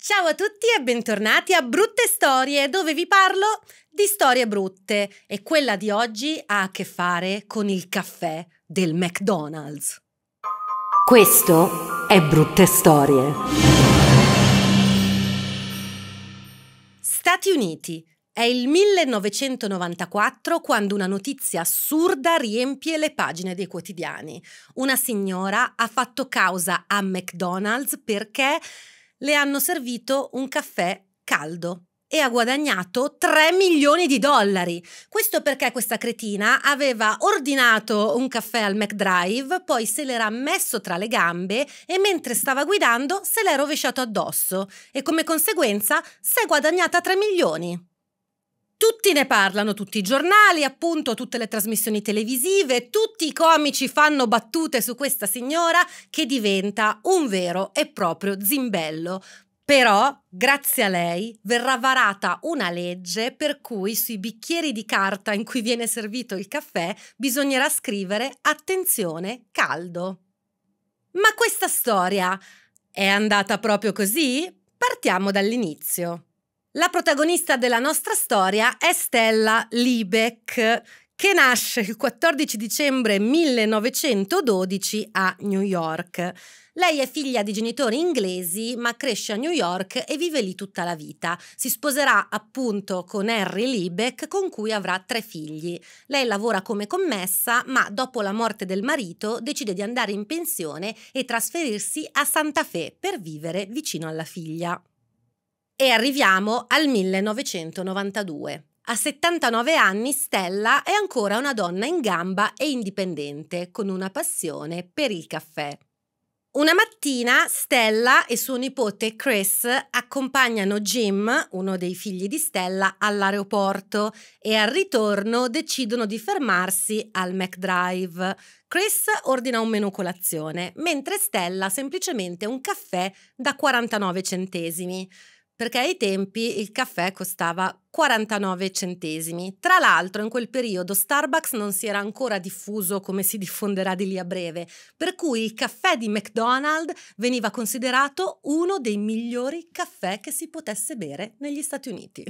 Ciao a tutti e bentornati a Brutte Storie, dove vi parlo di storie brutte e quella di oggi ha a che fare con il caffè del McDonald's. Questo è Brutte Storie. Stati Uniti. È il 1994 quando una notizia assurda riempie le pagine dei quotidiani. Una signora ha fatto causa a McDonald's perché le hanno servito un caffè caldo e ha guadagnato 3 milioni di dollari. Questo perché questa cretina aveva ordinato un caffè al McDrive, poi se l'era messo tra le gambe e mentre stava guidando se l'è rovesciato addosso e come conseguenza si è guadagnata 3 milioni. Tutti ne parlano, tutti i giornali, appunto, tutte le trasmissioni televisive, tutti i comici fanno battute su questa signora che diventa un vero e proprio zimbello. Però, grazie a lei, verrà varata una legge per cui sui bicchieri di carta in cui viene servito il caffè bisognerà scrivere attenzione caldo. Ma questa storia è andata proprio così? Partiamo dall'inizio. La protagonista della nostra storia è Stella Liebeck, che nasce il 14 dicembre 1912 a New York. Lei è figlia di genitori inglesi, ma cresce a New York e vive lì tutta la vita. Si sposerà appunto con Harry Liebeck, con cui avrà tre figli. Lei lavora come commessa, ma dopo la morte del marito decide di andare in pensione e trasferirsi a Santa Fe per vivere vicino alla figlia. E arriviamo al 1992. A 79 anni Stella è ancora una donna in gamba e indipendente, con una passione per il caffè. Una mattina Stella e suo nipote Chris accompagnano Jim, uno dei figli di Stella, all'aeroporto e al ritorno decidono di fermarsi al McDrive. Chris ordina un menù colazione, mentre Stella semplicemente un caffè da 49 centesimi perché ai tempi il caffè costava 49 centesimi. Tra l'altro in quel periodo Starbucks non si era ancora diffuso come si diffonderà di lì a breve, per cui il caffè di McDonald's veniva considerato uno dei migliori caffè che si potesse bere negli Stati Uniti.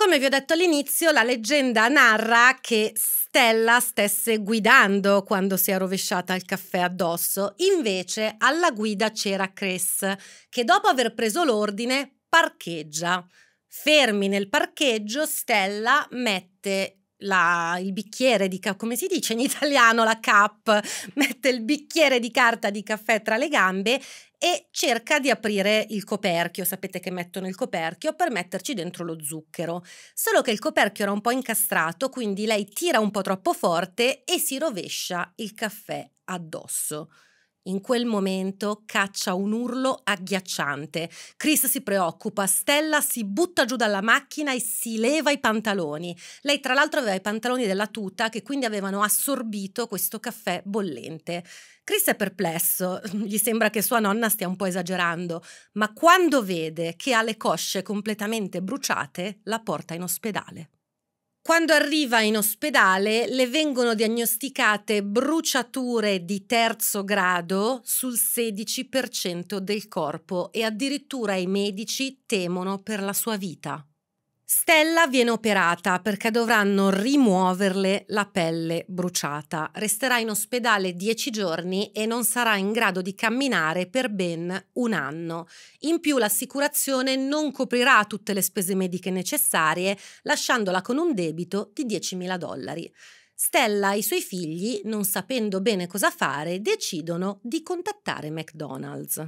Come vi ho detto all'inizio, la leggenda narra che Stella stesse guidando quando si è rovesciata il caffè addosso, invece alla guida c'era Chris, che dopo aver preso l'ordine parcheggia. Fermi nel parcheggio, Stella mette la, il bicchiere di come si dice in italiano la cap, mette il bicchiere di carta di caffè tra le gambe e cerca di aprire il coperchio, sapete che mettono il coperchio per metterci dentro lo zucchero, solo che il coperchio era un po' incastrato, quindi lei tira un po' troppo forte e si rovescia il caffè addosso. In quel momento caccia un urlo agghiacciante. Chris si preoccupa, Stella si butta giù dalla macchina e si leva i pantaloni. Lei tra l'altro aveva i pantaloni della tuta che quindi avevano assorbito questo caffè bollente. Chris è perplesso, gli sembra che sua nonna stia un po' esagerando, ma quando vede che ha le cosce completamente bruciate la porta in ospedale. Quando arriva in ospedale le vengono diagnosticate bruciature di terzo grado sul 16% del corpo e addirittura i medici temono per la sua vita. Stella viene operata perché dovranno rimuoverle la pelle bruciata. Resterà in ospedale dieci giorni e non sarà in grado di camminare per ben un anno. In più l'assicurazione non coprirà tutte le spese mediche necessarie, lasciandola con un debito di 10.000 dollari. Stella e i suoi figli, non sapendo bene cosa fare, decidono di contattare McDonald's.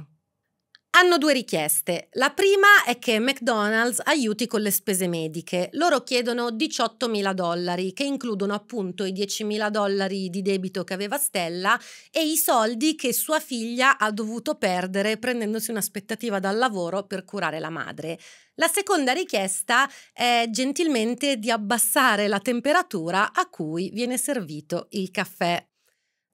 Hanno due richieste. La prima è che McDonald's aiuti con le spese mediche. Loro chiedono 18.000 dollari, che includono appunto i 10.000 dollari di debito che aveva Stella e i soldi che sua figlia ha dovuto perdere prendendosi un'aspettativa dal lavoro per curare la madre. La seconda richiesta è gentilmente di abbassare la temperatura a cui viene servito il caffè.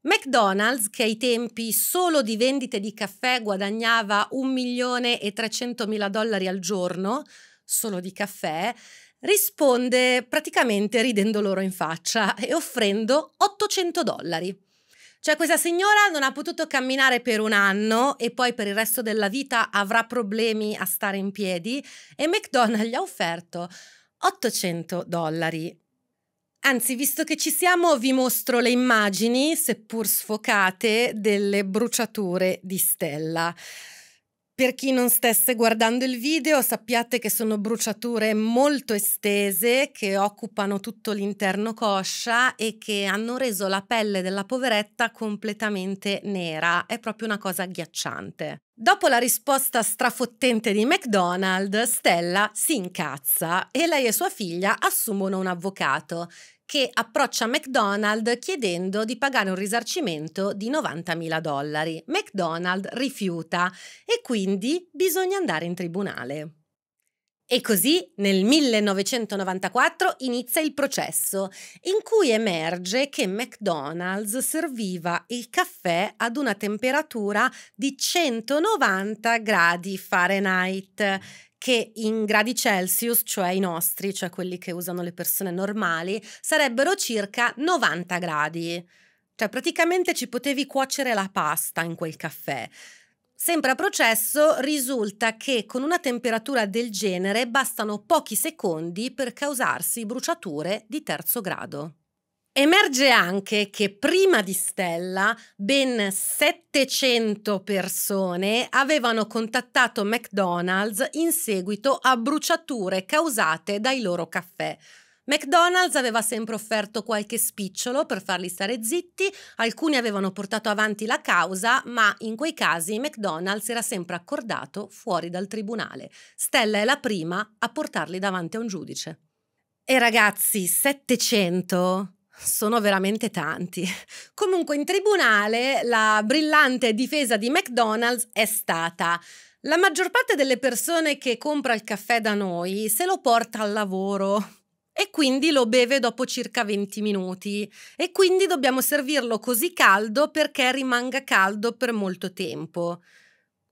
McDonald's, che ai tempi solo di vendite di caffè guadagnava 1 milione e 300 mila dollari al giorno, solo di caffè, risponde praticamente ridendo loro in faccia e offrendo 800 dollari. Cioè questa signora non ha potuto camminare per un anno e poi per il resto della vita avrà problemi a stare in piedi e McDonald's gli ha offerto 800 dollari Anzi, visto che ci siamo, vi mostro le immagini, seppur sfocate, delle bruciature di Stella. Per chi non stesse guardando il video, sappiate che sono bruciature molto estese che occupano tutto l'interno coscia e che hanno reso la pelle della poveretta completamente nera. È proprio una cosa agghiacciante. Dopo la risposta strafottente di McDonald, Stella si incazza e lei e sua figlia assumono un avvocato che approccia McDonald chiedendo di pagare un risarcimento di 90.000 dollari. McDonald rifiuta e quindi bisogna andare in tribunale. E così nel 1994 inizia il processo, in cui emerge che McDonald's serviva il caffè ad una temperatura di 190 gradi Fahrenheit, che in gradi Celsius, cioè i nostri, cioè quelli che usano le persone normali, sarebbero circa 90 gradi. Cioè praticamente ci potevi cuocere la pasta in quel caffè. Sempre a processo risulta che con una temperatura del genere bastano pochi secondi per causarsi bruciature di terzo grado. Emerge anche che prima di Stella ben 700 persone avevano contattato McDonald's in seguito a bruciature causate dai loro caffè, McDonald's aveva sempre offerto qualche spicciolo per farli stare zitti, alcuni avevano portato avanti la causa, ma in quei casi McDonald's era sempre accordato fuori dal tribunale. Stella è la prima a portarli davanti a un giudice. E ragazzi, 700 sono veramente tanti. Comunque in tribunale la brillante difesa di McDonald's è stata la maggior parte delle persone che compra il caffè da noi se lo porta al lavoro, e quindi lo beve dopo circa 20 minuti e quindi dobbiamo servirlo così caldo perché rimanga caldo per molto tempo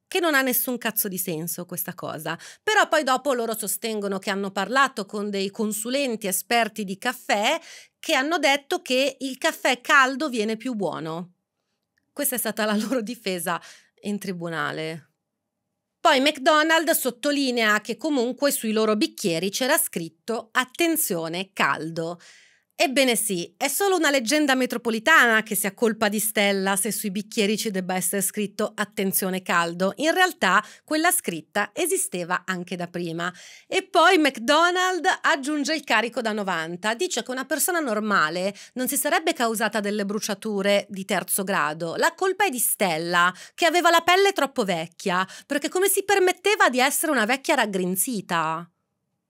che non ha nessun cazzo di senso questa cosa. Però poi dopo loro sostengono che hanno parlato con dei consulenti esperti di caffè che hanno detto che il caffè caldo viene più buono. Questa è stata la loro difesa in tribunale. Poi McDonald's sottolinea che comunque sui loro bicchieri c'era scritto attenzione caldo. Ebbene sì, è solo una leggenda metropolitana che si accolpa di Stella se sui bicchieri ci debba essere scritto attenzione caldo. In realtà quella scritta esisteva anche da prima. E poi McDonald aggiunge il carico da 90. Dice che una persona normale non si sarebbe causata delle bruciature di terzo grado. La colpa è di Stella, che aveva la pelle troppo vecchia, perché come si permetteva di essere una vecchia raggrinzita?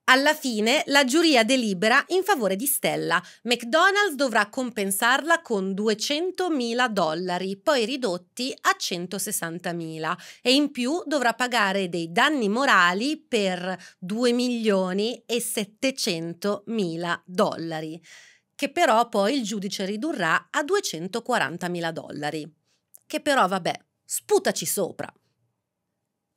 Alla fine la giuria delibera in favore di Stella. McDonald's dovrà compensarla con 200.000 dollari, poi ridotti a 160.000 e in più dovrà pagare dei danni morali per 2 milioni e 700.000 dollari, che però poi il giudice ridurrà a 240.000 dollari. Che però vabbè, sputaci sopra.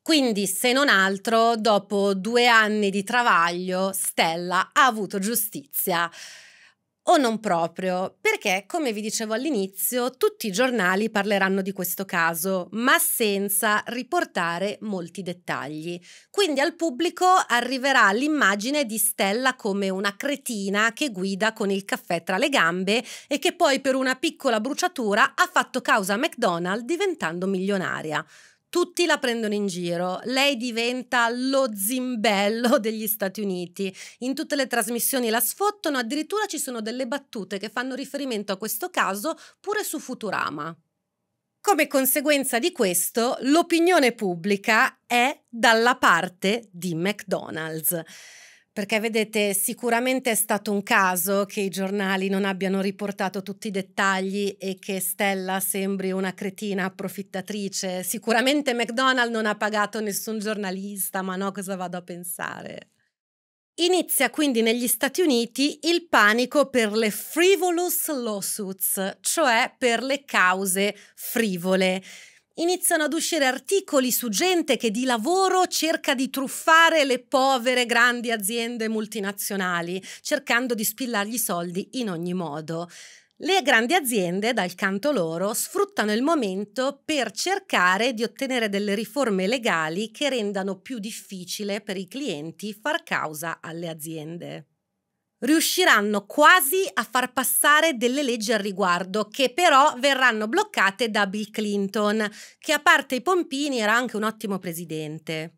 Quindi, se non altro, dopo due anni di travaglio, Stella ha avuto giustizia. O non proprio, perché, come vi dicevo all'inizio, tutti i giornali parleranno di questo caso, ma senza riportare molti dettagli. Quindi al pubblico arriverà l'immagine di Stella come una cretina che guida con il caffè tra le gambe e che poi per una piccola bruciatura ha fatto causa a McDonald's diventando milionaria tutti la prendono in giro. Lei diventa lo zimbello degli Stati Uniti. In tutte le trasmissioni la sfottono, addirittura ci sono delle battute che fanno riferimento a questo caso pure su Futurama. Come conseguenza di questo, l'opinione pubblica è dalla parte di McDonald's perché vedete sicuramente è stato un caso che i giornali non abbiano riportato tutti i dettagli e che Stella sembri una cretina approfittatrice. Sicuramente McDonald non ha pagato nessun giornalista, ma no, cosa vado a pensare? Inizia quindi negli Stati Uniti il panico per le frivolous lawsuits, cioè per le cause frivole iniziano ad uscire articoli su gente che di lavoro cerca di truffare le povere grandi aziende multinazionali, cercando di spillargli soldi in ogni modo. Le grandi aziende, dal canto loro, sfruttano il momento per cercare di ottenere delle riforme legali che rendano più difficile per i clienti far causa alle aziende riusciranno quasi a far passare delle leggi al riguardo, che però verranno bloccate da Bill Clinton, che a parte i pompini era anche un ottimo presidente.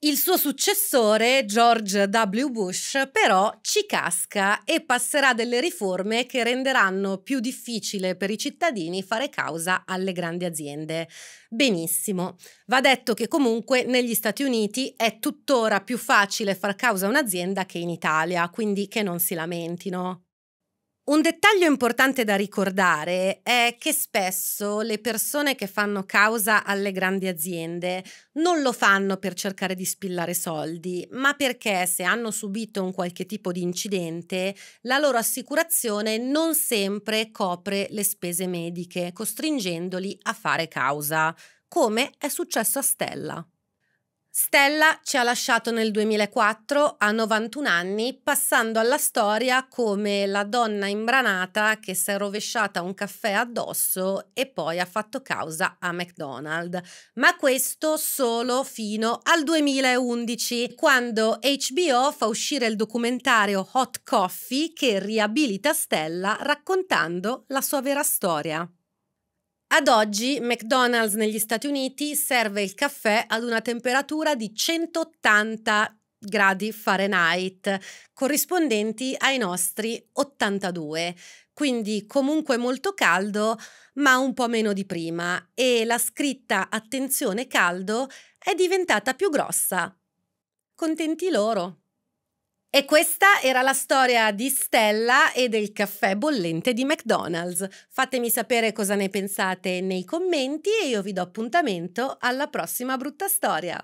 Il suo successore, George W. Bush, però ci casca e passerà delle riforme che renderanno più difficile per i cittadini fare causa alle grandi aziende. Benissimo. Va detto che comunque negli Stati Uniti è tuttora più facile far causa a un'azienda che in Italia, quindi che non si lamentino. Un dettaglio importante da ricordare è che spesso le persone che fanno causa alle grandi aziende non lo fanno per cercare di spillare soldi, ma perché se hanno subito un qualche tipo di incidente, la loro assicurazione non sempre copre le spese mediche, costringendoli a fare causa, come è successo a Stella. Stella ci ha lasciato nel 2004 a 91 anni, passando alla storia come la donna imbranata che si è rovesciata un caffè addosso e poi ha fatto causa a McDonald's. Ma questo solo fino al 2011, quando HBO fa uscire il documentario Hot Coffee che riabilita Stella raccontando la sua vera storia. Ad oggi McDonald's negli Stati Uniti serve il caffè ad una temperatura di 180 gradi Fahrenheit, corrispondenti ai nostri 82, quindi comunque molto caldo, ma un po' meno di prima e la scritta attenzione caldo è diventata più grossa. Contenti loro. E questa era la storia di Stella e del caffè bollente di McDonald's. Fatemi sapere cosa ne pensate nei commenti e io vi do appuntamento alla prossima brutta storia.